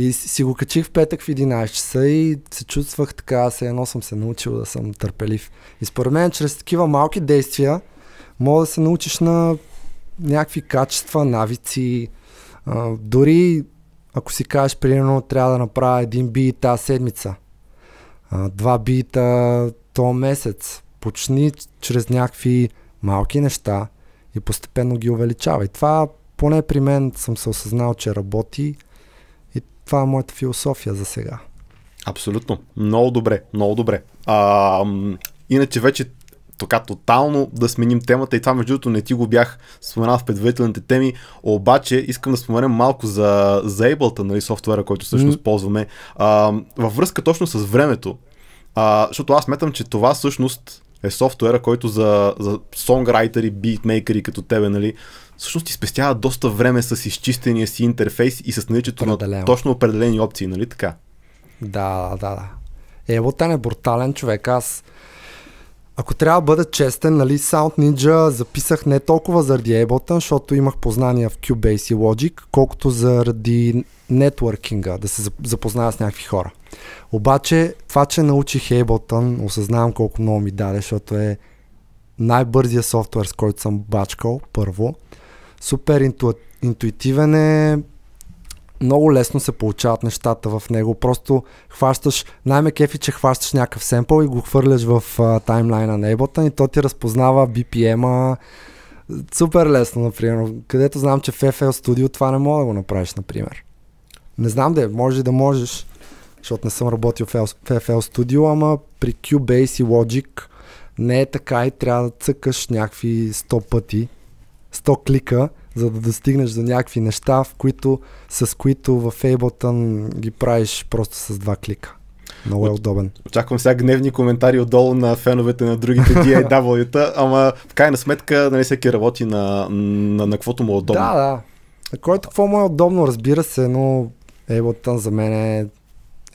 S2: И си го качих в петък в 11 часа и се чувствах така, се едно съм се научил да съм търпелив. И според мен, чрез такива малки действия, мога да се научиш на някакви качества, навици. А, дори ако си кажеш, примерно, трябва да направя един бит тази седмица, а, два бита то месец, почни чрез някакви малки неща и постепенно ги увеличавай. Това поне при мен съм се осъзнал, че работи това е моята философия за сега.
S1: Абсолютно. Много добре, много добре. А, иначе вече така тотално да сменим темата и това между другото не ти го бях споменал в предварителните теми, обаче искам да споменем малко за, за Ableton, нали, софтуера, който всъщност mm. ползваме, а, във връзка точно с времето, а, защото аз метам, че това всъщност е софтуера, който за, за сонграйтери, битмейкери като тебе, нали, всъщност ти спестява доста време с изчистения си интерфейс и с
S2: наличието на точно определени опции, нали така? Да, да, да. Елботен е брутален човек. Аз, ако трябва да бъда честен, нали, Sound Ninja записах не толкова заради Ableton, защото имах познания в Cubase и Logic, колкото заради нетворкинга, да се запозная с някакви хора. Обаче, това, че научих Ableton, осъзнавам колко много ми даде, защото е най-бързия софтуер, с който съм бачкал, първо – супер инту, интуитивен е, много лесно се получават нещата в него. Просто хващаш, най-ме кефи, че хващаш някакъв семпъл и го хвърляш в а, таймлайна на Ableton и то ти разпознава BPM-а супер лесно, например. Където знам, че в FL Studio това не мога да го направиш, например. Не знам да е, може да можеш, защото не съм работил в FL Studio, ама при Cubase и Logic не е така и трябва да цъкаш някакви 100 пъти 100 клика, за да достигнеш до някакви неща, в които, с които в Ableton ги правиш просто с два клика. Много е удобен. Очаквам сега гневни коментари отдолу на феновете на другите diw
S1: та ама в крайна сметка нали, всеки работи на, на, на каквото му е удобно.
S2: Да, да. който какво му е удобно, разбира се, но Ableton за мен е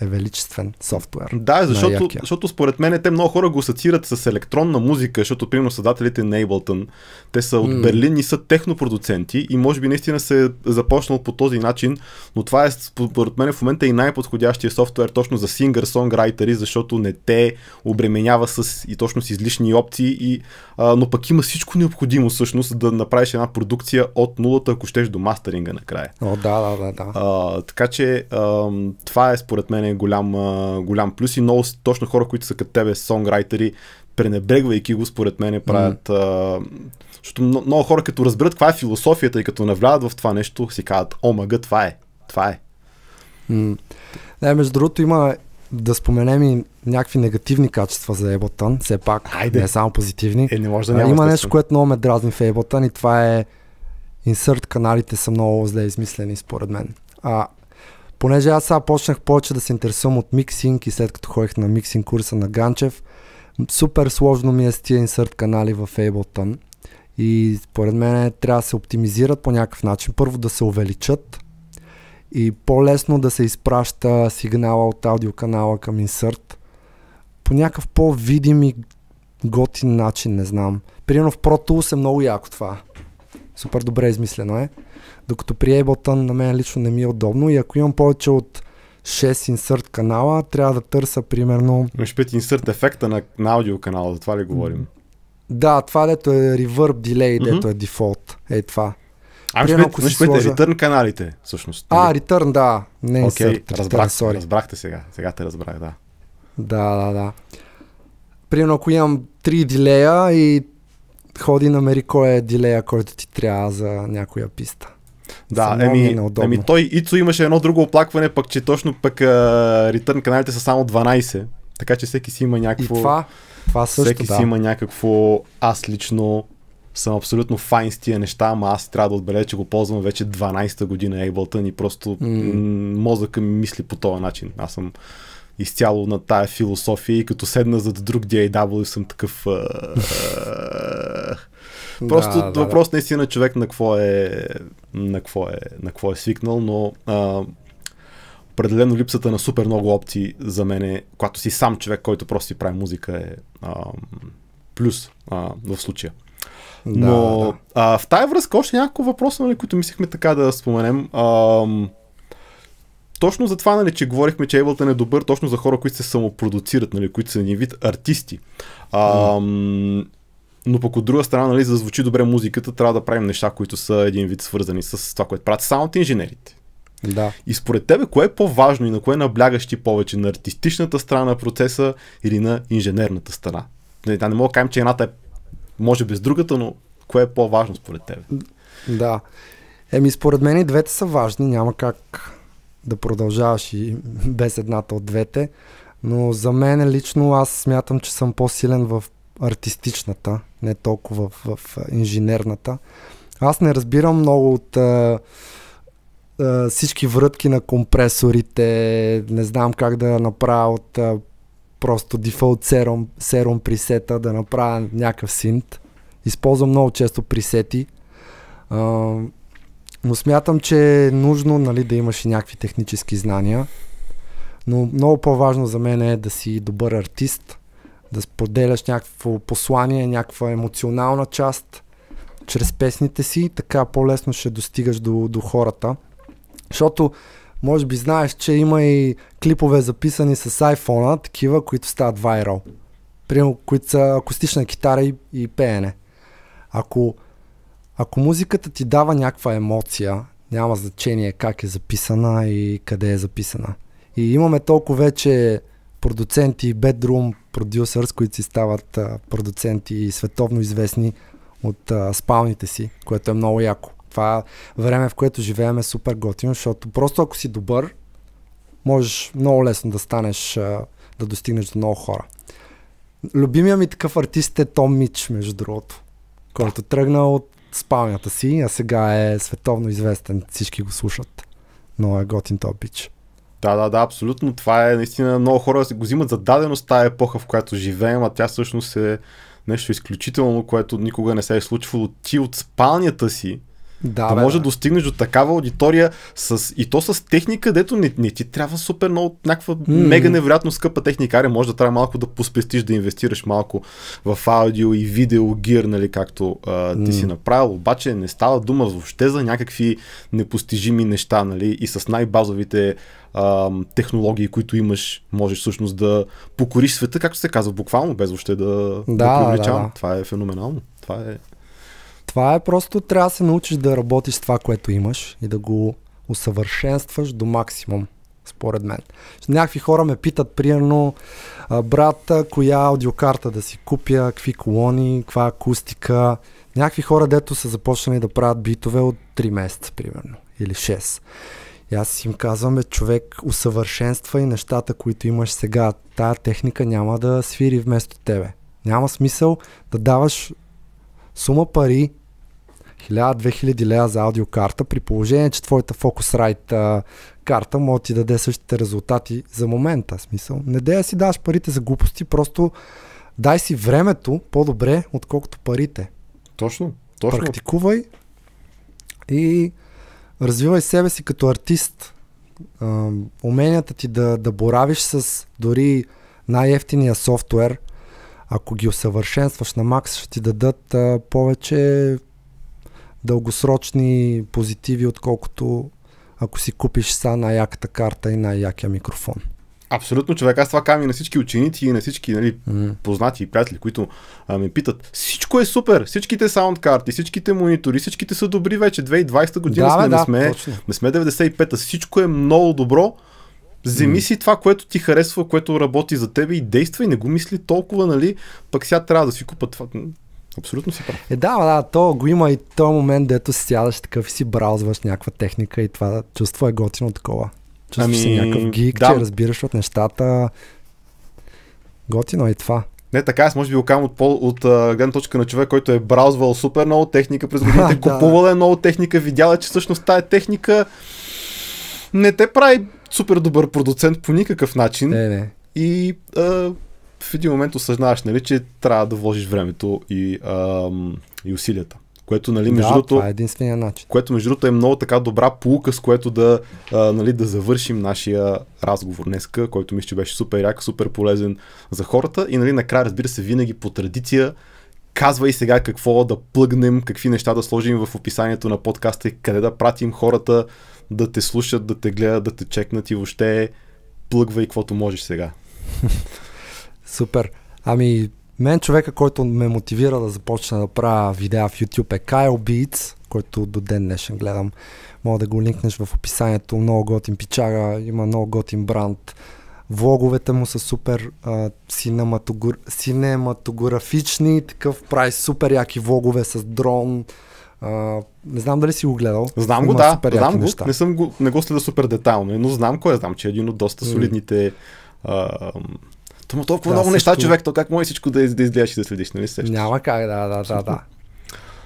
S2: е величествен софтуер. Да, защото,
S1: защото според мен те много хора го асоциират с електронна музика, защото примерно създателите на Ableton, те са от mm. Берлин и са технопродуценти и може би наистина се е започнал по този начин, но това е според мен в момента и най-подходящия софтуер точно за сингър, сонграйтери, защото не те обременява с и точно с излишни опции, и, а, но пък има всичко необходимо всъщност да направиш една продукция от нулата, ако щеш до мастеринга накрая. О, да, да, да. да. А, така че а, това е според мен голям, а, голям плюс и много точно хора, които са като тебе, сонграйтери, пренебрегвайки го, според мен, правят... Mm. А, защото много, много хора, като разберат каква е философията и като навлядат в това нещо, си казват, о, мъга, това е,
S2: това е. Mm. между другото има да споменем и някакви негативни качества за Ableton, все пак, Айде. не само позитивни. Е, не може да няма Има нещо, което много ме дразни в Ableton и това е инсърт каналите са много зле измислени според мен. А, Понеже аз сега почнах повече да се интересувам от миксинг и след като ходих на миксинг курса на Ганчев, супер сложно ми е с тия инсърт канали в Ableton. И според мен трябва да се оптимизират по някакъв начин. Първо да се увеличат и по-лесно да се изпраща сигнала от аудиоканала към инсърт. По някакъв по-видим и готин начин, не знам. Примерно в Pro Tools е много яко това. Супер добре измислено е. Докато при Ableton на мен лично не ми е удобно и ако имам повече от 6 инсърт канала, трябва да търся примерно... Може пет
S1: инсърт ефекта на, на аудио канала, за това ли говорим?
S2: Да, това дето е ревърб дилей, дето
S1: mm-hmm. е дефолт. Е това. А, ще ако си сложа... каналите, всъщност. А,
S2: Return, да. Не okay, инсърт, разбрах, sorry. разбрахте
S1: сега. Сега те разбрах, да.
S2: Да, да, да. Примерно, ако имам 3 дилея и ходи намери кой е дилея, който ти трябва за някоя писта. Да, еми, е еми той Ицо
S1: имаше едно друго оплакване, пък че точно пък ритърн каналите са само 12, така че всеки си има някакво... И това, това също, Всеки да. си има някакво... Аз лично съм абсолютно файн с тия неща, ама аз трябва да отбележа, че го ползвам вече 12-та година Ableton и просто mm. мозъка ми мисли по този начин. Аз съм изцяло на тая философия и като седна зад друг DAW съм такъв Просто да, да, въпрос да. наистина човек на какво е, на какво е, на какво е свикнал, но а, определено липсата на супер много опции за мен е, когато си сам човек, който просто си прави музика е а, плюс а, в случая. но да, да. А, в тази връзка още няколко въпроса, нали, които мислихме така да споменем. А, точно за това, нали, че говорихме, че Ableton е добър точно за хора, които се самопродуцират, нали, които са един вид артисти. А, mm. Но пък от друга страна, нали, за да звучи добре музиката, трябва да правим неща, които са един вид свързани с това, което правят саунд инженерите. Да. И според тебе, кое е по-важно и на кое наблягаш ти повече? На артистичната страна на процеса или на инженерната страна? Не, да, не мога да кажем, че едната е може без другата, но кое е по-важно според тебе?
S2: Да. Еми, според мен и двете са важни. Няма как да продължаваш и без едната от двете. Но за мен лично аз смятам, че съм по-силен в артистичната, не толкова в, в инженерната. Аз не разбирам много от а, а, всички врътки на компресорите, не знам как да направя от а, просто дефолт серум, серум присета, да направя някакъв синт. Използвам много често присети. А, но смятам, че е нужно нали, да имаш и някакви технически знания. Но много по-важно за мен е да си добър артист – да споделяш някакво послание, някаква емоционална част чрез песните си, така по-лесно ще достигаш до, до хората. Защото може би знаеш, че има и клипове записани с iPhone-а, такива, които стават вайрал. Примерно, които са акустична китара и, и пеене. Ако, ако музиката ти дава някаква емоция, няма значение как е записана и къде е записана. И имаме толкова вече продуценти, bedroom producers, които си стават а, продуценти световно известни от а, спалните си, което е много яко. Това време, в което живеем е супер готино, защото просто ако си добър, можеш много лесно да станеш, а, да достигнеш до много хора. Любимия ми такъв артист е Том Мич, между другото, който тръгна от спалнята си, а сега е световно известен, всички го слушат. Но е готин топич. бич.
S1: Да, да, да, абсолютно. Това е наистина много хора го взимат за даденост тази епоха, в която живеем, а тя всъщност е нещо изключително, което никога не се е случвало. Ти от спалнята си, да, да може да. достигнеш до такава аудитория с, и то с техника, дето не, не ти трябва супер много, някаква mm. мега невероятно скъпа техника. Аре, може да трябва малко да поспестиш, да инвестираш малко в аудио и видео гир, нали, както а, ти mm. си направил. Обаче не става дума въобще за някакви непостижими неща, нали, и с най-базовите а, технологии, които имаш, можеш всъщност да покориш света, както се казва, буквално, без въобще да, да, да привлечам. Да, да. Това е феноменално. Това е
S2: това е просто трябва да се научиш да работиш с това, което имаш и да го усъвършенстваш до максимум, според мен. Някакви хора ме питат, примерно, брат, коя аудиокарта да си купя, какви колони, каква акустика. Някакви хора, дето са започнали да правят битове от 3 месеца, примерно, или 6. И аз им казвам, човек, усъвършенства и нещата, които имаш сега. Тая техника няма да свири вместо тебе. Няма смисъл да даваш сума пари 1000-2000 лея за аудиокарта, при положение, че твоята Focusrite карта може да ти даде същите резултати за момента. Смисъл, не да си даваш парите за глупости, просто дай си времето по-добре, отколкото парите. Точно, точно. Практикувай и развивай себе си като артист. уменията ти да, да боравиш с дори най-ефтиния софтуер, ако ги усъвършенстваш на макс, ще ти дадат а, повече дългосрочни позитиви, отколкото ако си купиш са най-яката карта и най-якия микрофон.
S1: Абсолютно, човек. Аз това кам и на всички ученици и на всички нали, mm. познати и приятели, които а, ми питат. Всичко е супер. Всичките саундкарти, всичките монитори, всичките са добри вече. 2020 година да, сме, да, не, сме, не сме 95-та. Всичко е много добро. Вземи mm. си това, което ти харесва, което работи за тебе и действай. Не го мисли толкова, нали? Пък сега трябва да си купа това. Абсолютно си прав.
S2: Е, да, да, то го има и то момент, дето си сядаш такъв и си браузваш някаква техника и това чувство е готино такова. Чувстваш ами, си някакъв гик, да. че разбираш от нещата. Готино е това.
S1: Не, така, аз може би го казвам от, от, от гледна точка на човек, който е браузвал супер много техника през годините, е купувал е много техника, видял е, че всъщност тази техника не те прави супер добър продуцент по никакъв начин. Не, не. И а, в един момент осъзнаваш, нали, че трябва да вложиш времето и, ам, и усилията. Което, нали, между да, другото, това е единствения начин. Което, между другото, е много така добра полука, с което да, а, нали, да завършим нашия разговор днеска, който мисля, че беше супер як, супер полезен за хората. И, нали, накрая, разбира се, винаги по традиция казвай сега какво да плъгнем, какви неща да сложим в описанието на подкаста и къде да пратим хората да те слушат, да те гледат, да те чекнат и въобще плъгвай каквото можеш сега.
S2: Супер. Ами, мен човека, който ме мотивира да започна да правя видеа в YouTube е Kyle Beats, който до ден днешен гледам. Мога да го линкнеш в описанието. Много готин пичага, има много готин бранд. Влоговете му са супер а, синематогор... синематографични, такъв прави супер яки влогове с дрон. А, не знам дали си го гледал. Знам го, да. Знам го. Неща. Не,
S1: съм го, не го следа супер детайлно, но знам кой е. Знам, че е един от доста солидните mm. а, то има толкова да, много също... неща, човек, то как може всичко да, из, да изгледаш и да следиш, нали сещаш? Няма как, да, да, да, да.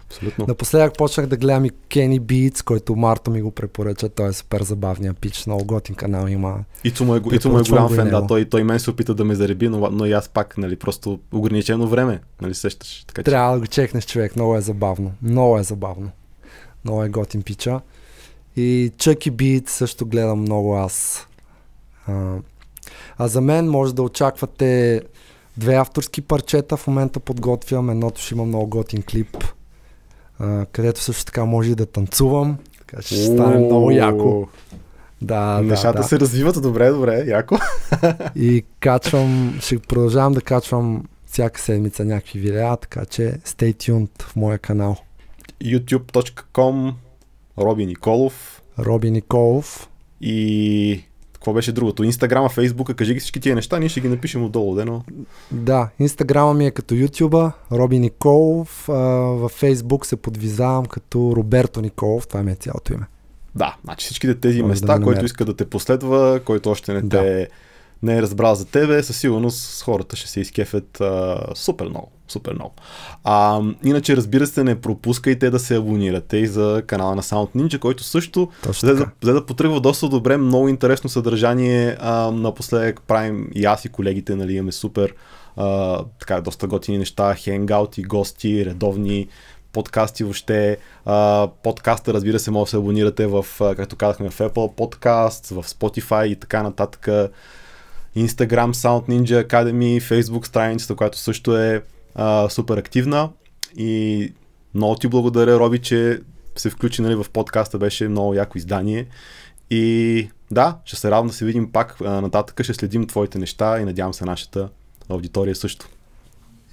S1: Абсолютно.
S2: Напоследък почнах да гледам и Кени Beats, който Марто ми го препоръча. Той е супер забавния пич, много готин канал има. И му е, е голям фен, да.
S1: Той, той мен се опита да ме зареби, но, но и аз пак,
S2: нали, просто ограничено време, нали, сещаш. Така, че... Трябва да го чекнеш, човек, много е забавно. Много е забавно. Много е готин пича. И Чъки Бит също гледам много аз. А, а за мен може да очаквате две авторски парчета. В момента подготвям. Едното ще има много готин клип, а, където също така може и да танцувам. Така ще стане много яко. Да,
S1: Нещата да, да. се развиват добре, добре, яко.
S2: И качвам, ще продължавам да качвам всяка седмица някакви видеа, така че stay tuned в моя канал.
S1: youtube.com Роби Николов.
S2: Роби Николов.
S1: И какво беше другото? Инстаграма, Фейсбука, кажи ги всички тия неща, ние ще ги напишем отдолу, да, но...
S2: Да, Инстаграма ми е като Ютуба, Роби Николов, във Фейсбук се подвизавам като Роберто Николов, това ми е цялото име.
S1: Да, значи всичките тези Може места, да който иска да те последва, който още не да. те не е разбрал за тебе, със сигурност хората ще се изкефят а, супер много. Супер много. А, иначе, разбира се, не пропускайте да се абонирате и за канала на Sound Ninja, който също взе да, взе да потръгва доста добре. Много интересно съдържание. А, напоследък правим и аз и колегите, нали, имаме супер а, така, доста готини неща, хенгаути, гости, редовни подкасти въобще. А, подкаста, разбира се, може да се абонирате в, както казахме, в Apple Podcast, в Spotify и така нататък. Instagram Sound Ninja Academy, Facebook страницата, която също е а, супер активна. И много ти благодаря, Роби, че се включи нали, в подкаста, беше много яко издание. И да, ще се радвам да се видим пак нататък, ще следим твоите неща и надявам се нашата аудитория също.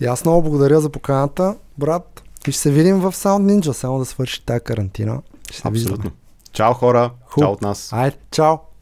S2: И аз много благодаря за поканата, брат. И ще се видим в Sound Ninja, само да свърши тази карантина. Ще се Абсолютно.
S1: Чао хора, Ху. чао от нас. Айде,
S2: чао.